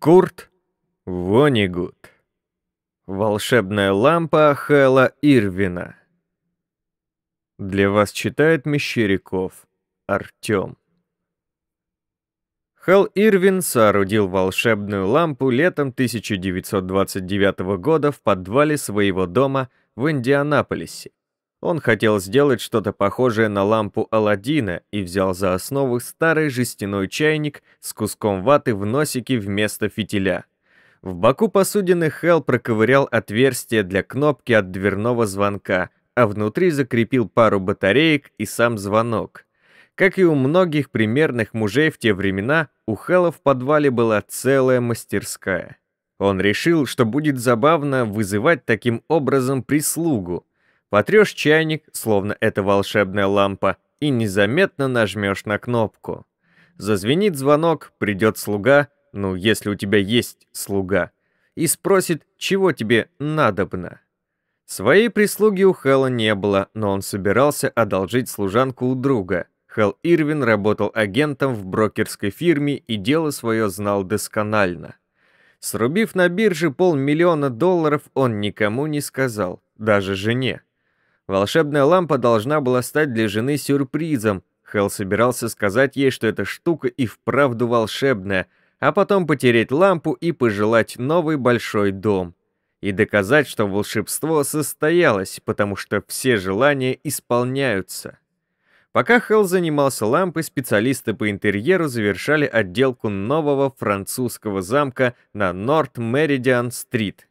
Курт Вонигут. Волшебная лампа Хэла Ирвина. Для вас читает Мещеряков Артём. Хэл Ирвин соорудил волшебную лампу летом 1929 года в подвале своего дома в Индианаполисе. Он хотел сделать что-то похожее на лампу Аладдина и взял за основу старый жестяной чайник с куском ваты в носике вместо фитиля. В боку посудины Хелл проковырял отверстие для кнопки от дверного звонка, а внутри закрепил пару батареек и сам звонок. Как и у многих примерных мужей в те времена, у Хэлла в подвале была целая мастерская. Он решил, что будет забавно вызывать таким образом прислугу, Потрешь чайник, словно это волшебная лампа, и незаметно нажмешь на кнопку. Зазвенит звонок, придет слуга, ну, если у тебя есть слуга, и спросит, чего тебе надобно. Своей прислуги у Хэла не было, но он собирался одолжить служанку у друга. Хэл Ирвин работал агентом в брокерской фирме и дело свое знал досконально. Срубив на бирже полмиллиона долларов, он никому не сказал, даже жене. Волшебная лампа должна была стать для жены сюрпризом. Хелл собирался сказать ей, что эта штука и вправду волшебная, а потом потереть лампу и пожелать новый большой дом. И доказать, что волшебство состоялось, потому что все желания исполняются. Пока Хелл занимался лампой, специалисты по интерьеру завершали отделку нового французского замка на Норт Меридиан-стрит.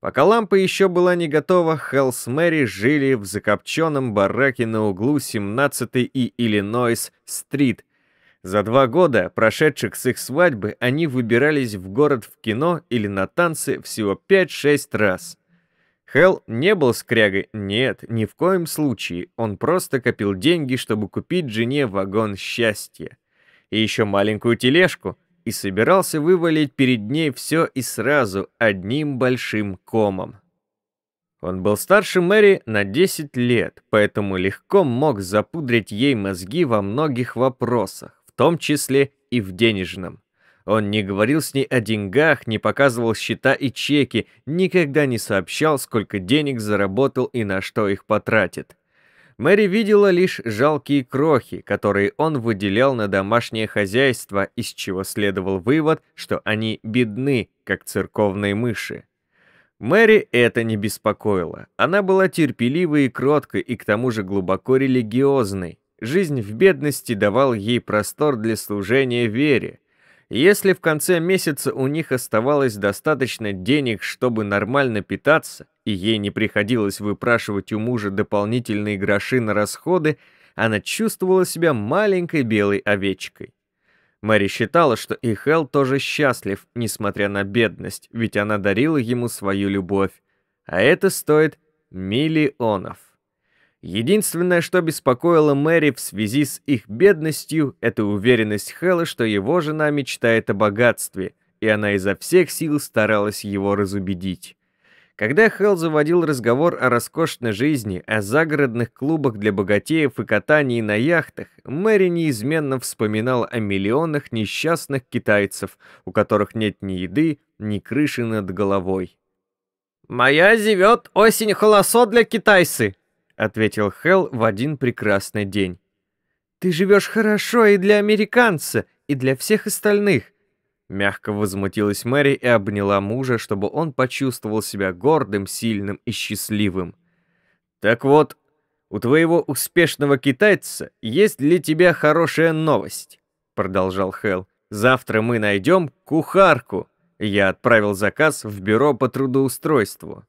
Пока лампа еще была не готова, Хелл с Мэри жили в закопченном бараке на углу 17-й и Иллинойс-стрит. За два года, прошедших с их свадьбы, они выбирались в город в кино или на танцы всего 5-6 раз. Хелл не был скрягой, нет, ни в коем случае, он просто копил деньги, чтобы купить жене вагон счастья. И еще маленькую тележку — и собирался вывалить перед ней все и сразу одним большим комом. Он был старше Мэри на 10 лет, поэтому легко мог запудрить ей мозги во многих вопросах, в том числе и в денежном. Он не говорил с ней о деньгах, не показывал счета и чеки, никогда не сообщал, сколько денег заработал и на что их потратит. Мэри видела лишь жалкие крохи, которые он выделял на домашнее хозяйство, из чего следовал вывод, что они бедны, как церковные мыши. Мэри это не беспокоило. Она была терпеливой и кроткой, и к тому же глубоко религиозной. Жизнь в бедности давала ей простор для служения вере. Если в конце месяца у них оставалось достаточно денег, чтобы нормально питаться – и ей не приходилось выпрашивать у мужа дополнительные гроши на расходы, она чувствовала себя маленькой белой овечкой. Мэри считала, что и Хелл тоже счастлив, несмотря на бедность, ведь она дарила ему свою любовь. А это стоит миллионов. Единственное, что беспокоило Мэри в связи с их бедностью, это уверенность Хэлла, что его жена мечтает о богатстве, и она изо всех сил старалась его разубедить. Когда Хелл заводил разговор о роскошной жизни, о загородных клубах для богатеев и катании на яхтах, Мэри неизменно вспоминал о миллионах несчастных китайцев, у которых нет ни еды, ни крыши над головой. «Моя зевет осень холосо для китайцы», — ответил Хелл в один прекрасный день. «Ты живешь хорошо и для американца, и для всех остальных. Мягко возмутилась Мэри и обняла мужа, чтобы он почувствовал себя гордым, сильным и счастливым. «Так вот, у твоего успешного китайца есть для тебя хорошая новость», — продолжал Хелл. «Завтра мы найдем кухарку». Я отправил заказ в бюро по трудоустройству.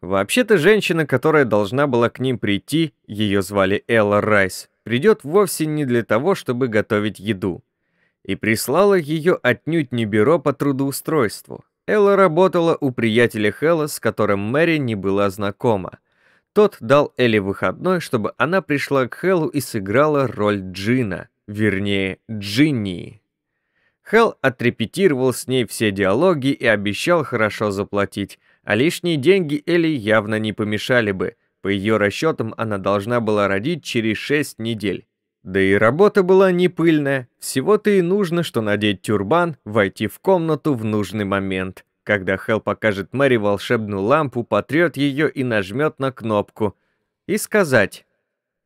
Вообще-то женщина, которая должна была к ним прийти, ее звали Элла Райс, придет вовсе не для того, чтобы готовить еду и прислало ее отнюдь не бюро по трудоустройству. Элла работала у приятеля Хэлла, с которым Мэри не была знакома. Тот дал Элли выходной, чтобы она пришла к Хэллу и сыграла роль Джина, вернее, Джинни. Хелл отрепетировал с ней все диалоги и обещал хорошо заплатить, а лишние деньги Элли явно не помешали бы. По ее расчетам, она должна была родить через 6 недель. Да и работа была не пыльная, всего-то и нужно, что надеть тюрбан, войти в комнату в нужный момент. Когда Хел покажет Мэри волшебную лампу, потрет ее и нажмет на кнопку. И сказать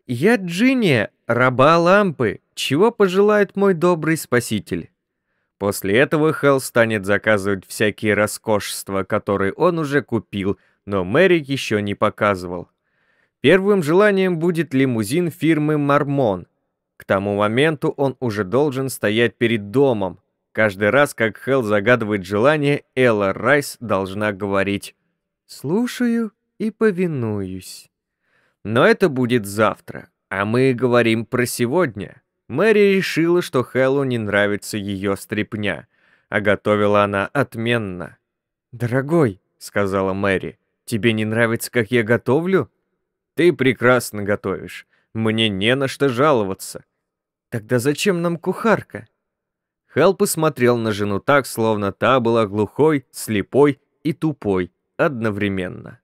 «Я Джинни, раба лампы, чего пожелает мой добрый спаситель?» После этого Хел станет заказывать всякие роскошества, которые он уже купил, но Мэри еще не показывал. Первым желанием будет лимузин фирмы «Мормон», к тому моменту он уже должен стоять перед домом. Каждый раз, как Хелл загадывает желание, Элла Райс должна говорить «Слушаю и повинуюсь». Но это будет завтра, а мы говорим про сегодня. Мэри решила, что Хэллу не нравится ее стрипня, а готовила она отменно. «Дорогой», — сказала Мэри, — «тебе не нравится, как я готовлю?» «Ты прекрасно готовишь. Мне не на что жаловаться. Тогда зачем нам кухарка? Хелл посмотрел на жену так, словно та была глухой, слепой и тупой одновременно.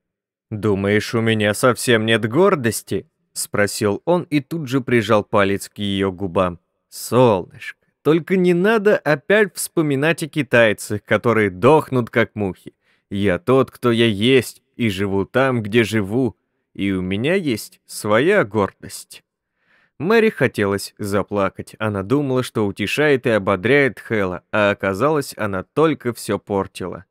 «Думаешь, у меня совсем нет гордости?» — спросил он и тут же прижал палец к ее губам. «Солнышко, только не надо опять вспоминать о китайцах, которые дохнут как мухи. Я тот, кто я есть, и живу там, где живу и у меня есть своя гордость». Мэри хотелось заплакать. Она думала, что утешает и ободряет Хэлла, а оказалось, она только все портила.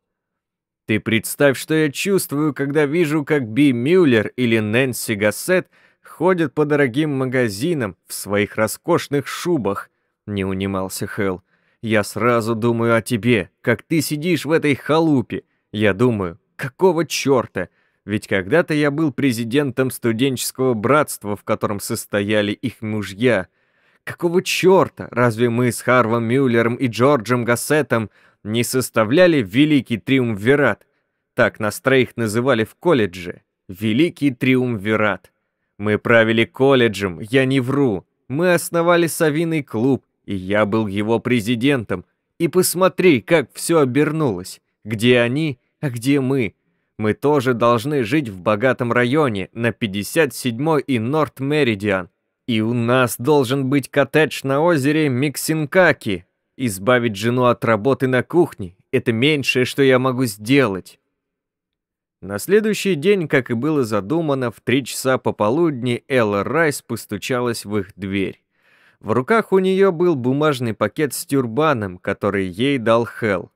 «Ты представь, что я чувствую, когда вижу, как Би Мюллер или Нэнси Гассет ходят по дорогим магазинам в своих роскошных шубах», — не унимался Хэлл. «Я сразу думаю о тебе, как ты сидишь в этой халупе. Я думаю, какого черта?» Ведь когда-то я был президентом студенческого братства, в котором состояли их мужья. Какого черта, разве мы с Харвом Мюллером и Джорджем Гассетом не составляли великий триумвират? Так нас троих называли в колледже. Великий триумвират. Мы правили колледжем, я не вру. Мы основали савиный клуб, и я был его президентом. И посмотри, как все обернулось. Где они, а где мы? Мы тоже должны жить в богатом районе на 57 и Норт Меридиан. И у нас должен быть коттедж на озере Миксинкаки. Избавить жену от работы на кухне – это меньшее, что я могу сделать. На следующий день, как и было задумано, в три часа пополудни Элла Райс постучалась в их дверь. В руках у нее был бумажный пакет с тюрбаном, который ей дал Хелл.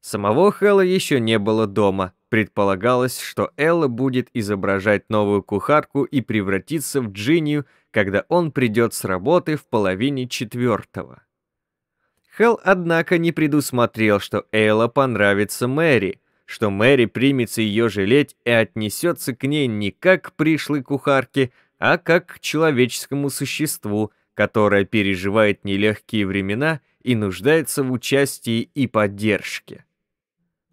Самого Хэлла еще не было дома – Предполагалось, что Элла будет изображать новую кухарку и превратиться в Джинию, когда он придет с работы в половине четвертого. Хелл, однако, не предусмотрел, что Элла понравится Мэри, что Мэри примется ее жалеть и отнесется к ней не как к пришлой кухарке, а как к человеческому существу, которое переживает нелегкие времена и нуждается в участии и поддержке.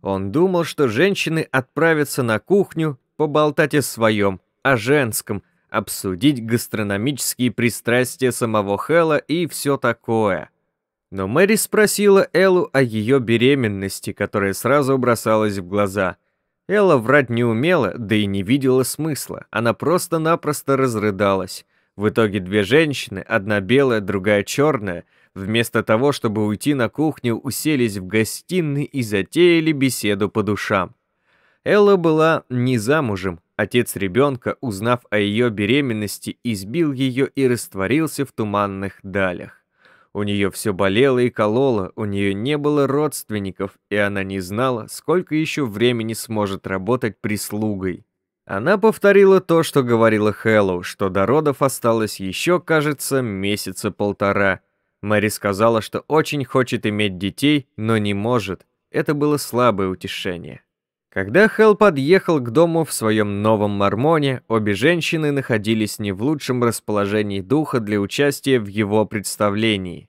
Он думал, что женщины отправятся на кухню поболтать о своем, о женском, обсудить гастрономические пристрастия самого Хэлла и все такое. Но Мэри спросила Эллу о ее беременности, которая сразу бросалась в глаза. Элла врать не умела, да и не видела смысла, она просто-напросто разрыдалась. В итоге две женщины, одна белая, другая черная – вместо того, чтобы уйти на кухню, уселись в гостиной и затеяли беседу по душам. Элла была не замужем, отец ребенка, узнав о ее беременности, избил ее и растворился в туманных далях. У нее все болело и кололо, у нее не было родственников, и она не знала, сколько еще времени сможет работать прислугой. Она повторила то, что говорила Хэллоу, что до родов осталось еще, кажется, месяца полтора – Мэри сказала, что очень хочет иметь детей, но не может. Это было слабое утешение. Когда Хелл подъехал к дому в своем новом мормоне, обе женщины находились не в лучшем расположении духа для участия в его представлении.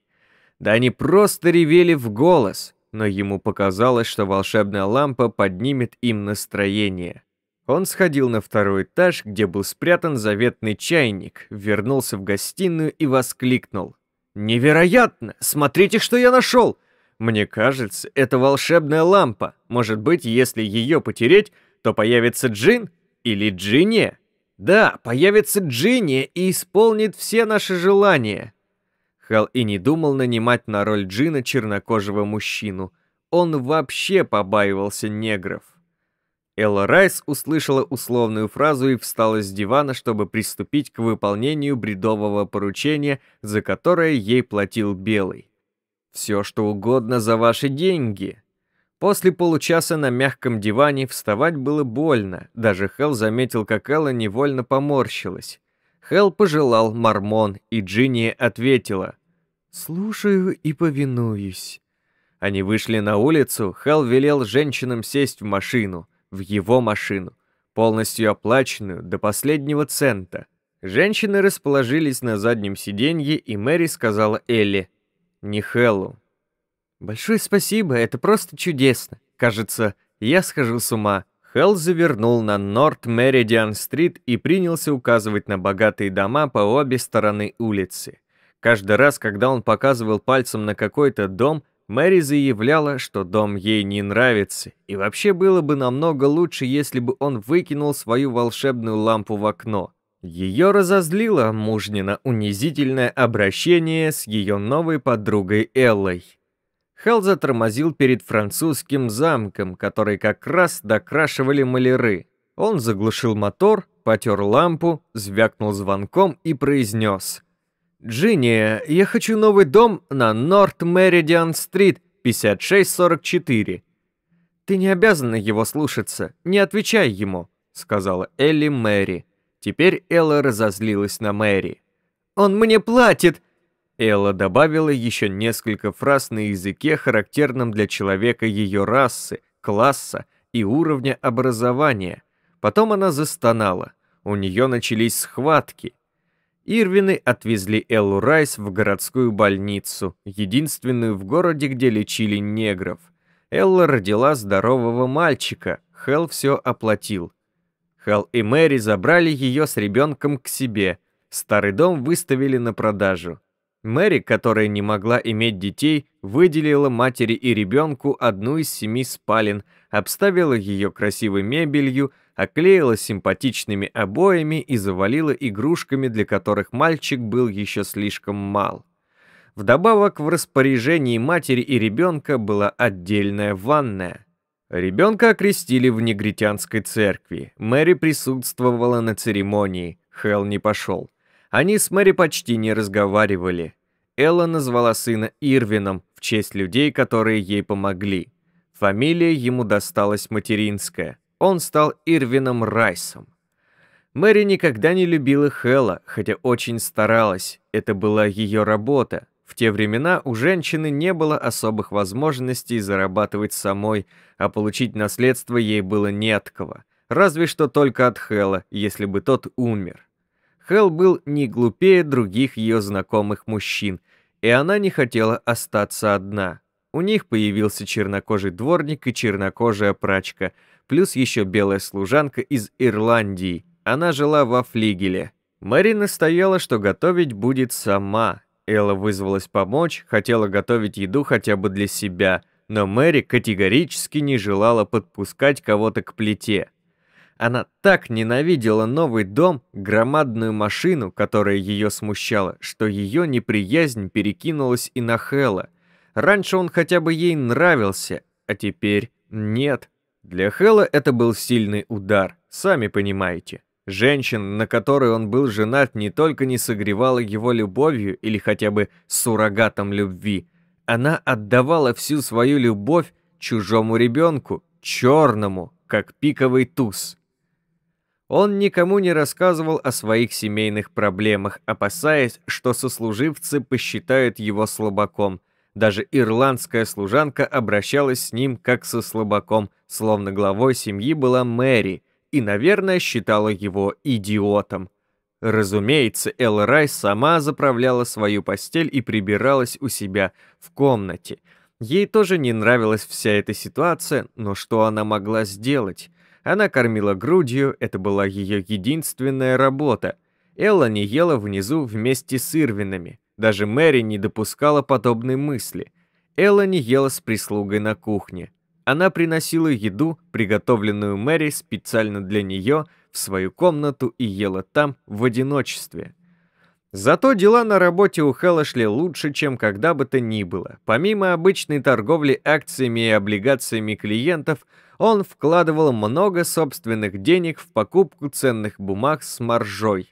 Да они просто ревели в голос, но ему показалось, что волшебная лампа поднимет им настроение. Он сходил на второй этаж, где был спрятан заветный чайник, вернулся в гостиную и воскликнул – «Невероятно! Смотрите, что я нашел! Мне кажется, это волшебная лампа. Может быть, если ее потереть, то появится джин или джинни. Да, появится джинни и исполнит все наши желания». Хал и не думал нанимать на роль джина чернокожего мужчину. Он вообще побаивался негров. Элла Райс услышала условную фразу и встала с дивана, чтобы приступить к выполнению бредового поручения, за которое ей платил Белый. «Все, что угодно за ваши деньги». После получаса на мягком диване вставать было больно, даже Хелл заметил, как Элла невольно поморщилась. Хелл пожелал мормон, и Джинни ответила «Слушаю и повинуюсь». Они вышли на улицу, Хелл велел женщинам сесть в машину – в его машину, полностью оплаченную до последнего цента. Женщины расположились на заднем сиденье, и Мэри сказала Элли, «Не Хеллу. «Большое спасибо, это просто чудесно. Кажется, я схожу с ума». Хелл завернул на Норт Меридиан Стрит и принялся указывать на богатые дома по обе стороны улицы. Каждый раз, когда он показывал пальцем на какой-то дом, Мэри заявляла, что дом ей не нравится, и вообще было бы намного лучше, если бы он выкинул свою волшебную лампу в окно. Ее разозлило мужнино унизительное обращение с ее новой подругой Эллой. Хелл затормозил перед французским замком, который как раз докрашивали маляры. Он заглушил мотор, потер лампу, звякнул звонком и произнес – Джинни, я хочу новый дом на Норт Меридиан Стрит 5644. Ты не обязана его слушаться, не отвечай ему, сказала Элли Мэри. Теперь Элла разозлилась на Мэри. Он мне платит. Элла добавила еще несколько фраз на языке, характерном для человека ее расы, класса и уровня образования. Потом она застонала. У нее начались схватки. Ирвины отвезли Эллу Райс в городскую больницу, единственную в городе, где лечили негров. Элла родила здорового мальчика, Хелл все оплатил. Хелл и Мэри забрали ее с ребенком к себе, старый дом выставили на продажу. Мэри, которая не могла иметь детей, выделила матери и ребенку одну из семи спален, обставила ее красивой мебелью, оклеила симпатичными обоями и завалила игрушками, для которых мальчик был еще слишком мал. Вдобавок в распоряжении матери и ребенка была отдельная ванная. Ребенка окрестили в негритянской церкви. Мэри присутствовала на церемонии, Хелл не пошел. Они с Мэри почти не разговаривали. Элла назвала сына Ирвином в честь людей, которые ей помогли. Фамилия ему досталась материнская он стал Ирвином Райсом. Мэри никогда не любила Хэлла, хотя очень старалась, это была ее работа. В те времена у женщины не было особых возможностей зарабатывать самой, а получить наследство ей было не от кого, разве что только от Хэлла, если бы тот умер. Хэл был не глупее других ее знакомых мужчин, и она не хотела остаться одна. У них появился чернокожий дворник и чернокожая прачка, плюс еще белая служанка из Ирландии. Она жила во флигеле. Марина стояла, что готовить будет сама. Элла вызвалась помочь, хотела готовить еду хотя бы для себя, но Мэри категорически не желала подпускать кого-то к плите. Она так ненавидела новый дом, громадную машину, которая ее смущала, что ее неприязнь перекинулась и на Хэлла – Раньше он хотя бы ей нравился, а теперь нет. Для Хэлла это был сильный удар, сами понимаете. Женщин, на которой он был женат, не только не согревала его любовью или хотя бы суррогатом любви, она отдавала всю свою любовь чужому ребенку, черному, как пиковый туз. Он никому не рассказывал о своих семейных проблемах, опасаясь, что сослуживцы посчитают его слабаком – даже ирландская служанка обращалась с ним как со слабаком, словно главой семьи была Мэри и, наверное, считала его идиотом. Разумеется, Элла Рай сама заправляла свою постель и прибиралась у себя в комнате. Ей тоже не нравилась вся эта ситуация, но что она могла сделать? Она кормила грудью, это была ее единственная работа. Элла не ела внизу вместе с Ирвинами. Даже Мэри не допускала подобной мысли. Элла не ела с прислугой на кухне. Она приносила еду, приготовленную Мэри специально для нее, в свою комнату и ела там в одиночестве. Зато дела на работе у Хэлла шли лучше, чем когда бы то ни было. Помимо обычной торговли акциями и облигациями клиентов, он вкладывал много собственных денег в покупку ценных бумаг с маржой.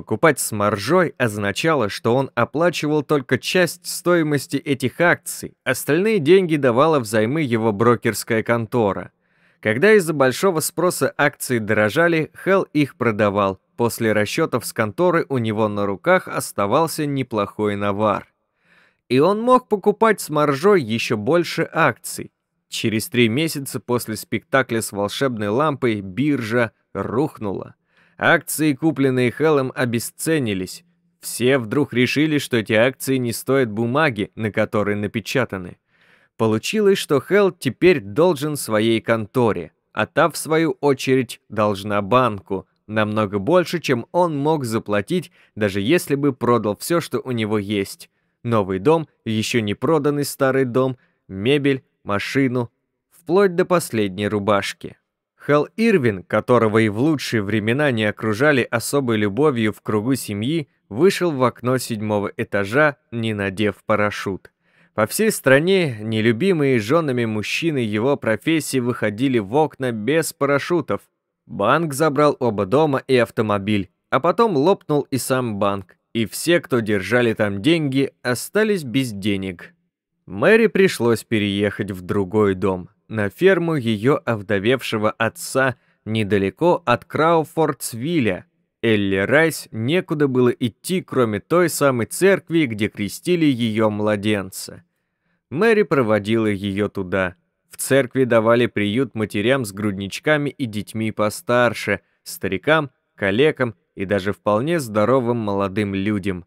Покупать с маржой означало, что он оплачивал только часть стоимости этих акций, остальные деньги давала взаймы его брокерская контора. Когда из-за большого спроса акции дорожали, Хелл их продавал. После расчетов с конторы у него на руках оставался неплохой навар. И он мог покупать с маржой еще больше акций. Через три месяца после спектакля с волшебной лампой биржа рухнула. Акции, купленные Хеллом, обесценились. Все вдруг решили, что эти акции не стоят бумаги, на которой напечатаны. Получилось, что Хелл теперь должен своей конторе, а та, в свою очередь, должна банку, намного больше, чем он мог заплатить, даже если бы продал все, что у него есть. Новый дом, еще не проданный старый дом, мебель, машину, вплоть до последней рубашки. Хелл Ирвин, которого и в лучшие времена не окружали особой любовью в кругу семьи, вышел в окно седьмого этажа, не надев парашют. По всей стране нелюбимые женами мужчины его профессии выходили в окна без парашютов. Банк забрал оба дома и автомобиль, а потом лопнул и сам банк, и все, кто держали там деньги, остались без денег. Мэри пришлось переехать в другой дом – на ферму ее овдовевшего отца недалеко от Крауфордсвилля. Элли Райс некуда было идти, кроме той самой церкви, где крестили ее младенца. Мэри проводила ее туда. В церкви давали приют матерям с грудничками и детьми постарше, старикам, калекам и даже вполне здоровым молодым людям.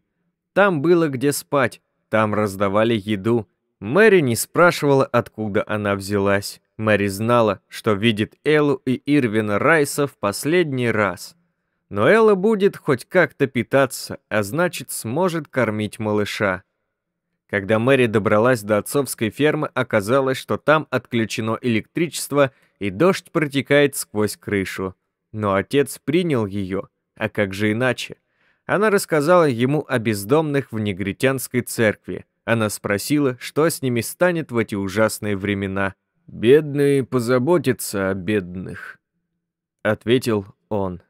Там было где спать, там раздавали еду, Мэри не спрашивала, откуда она взялась. Мэри знала, что видит Эллу и Ирвина Райса в последний раз. Но Элла будет хоть как-то питаться, а значит сможет кормить малыша. Когда Мэри добралась до отцовской фермы, оказалось, что там отключено электричество и дождь протекает сквозь крышу. Но отец принял ее, а как же иначе? Она рассказала ему о бездомных в негритянской церкви – она спросила, что с ними станет в эти ужасные времена. «Бедные позаботятся о бедных», — ответил он.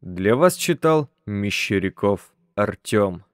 Для вас читал Мещеряков Артем.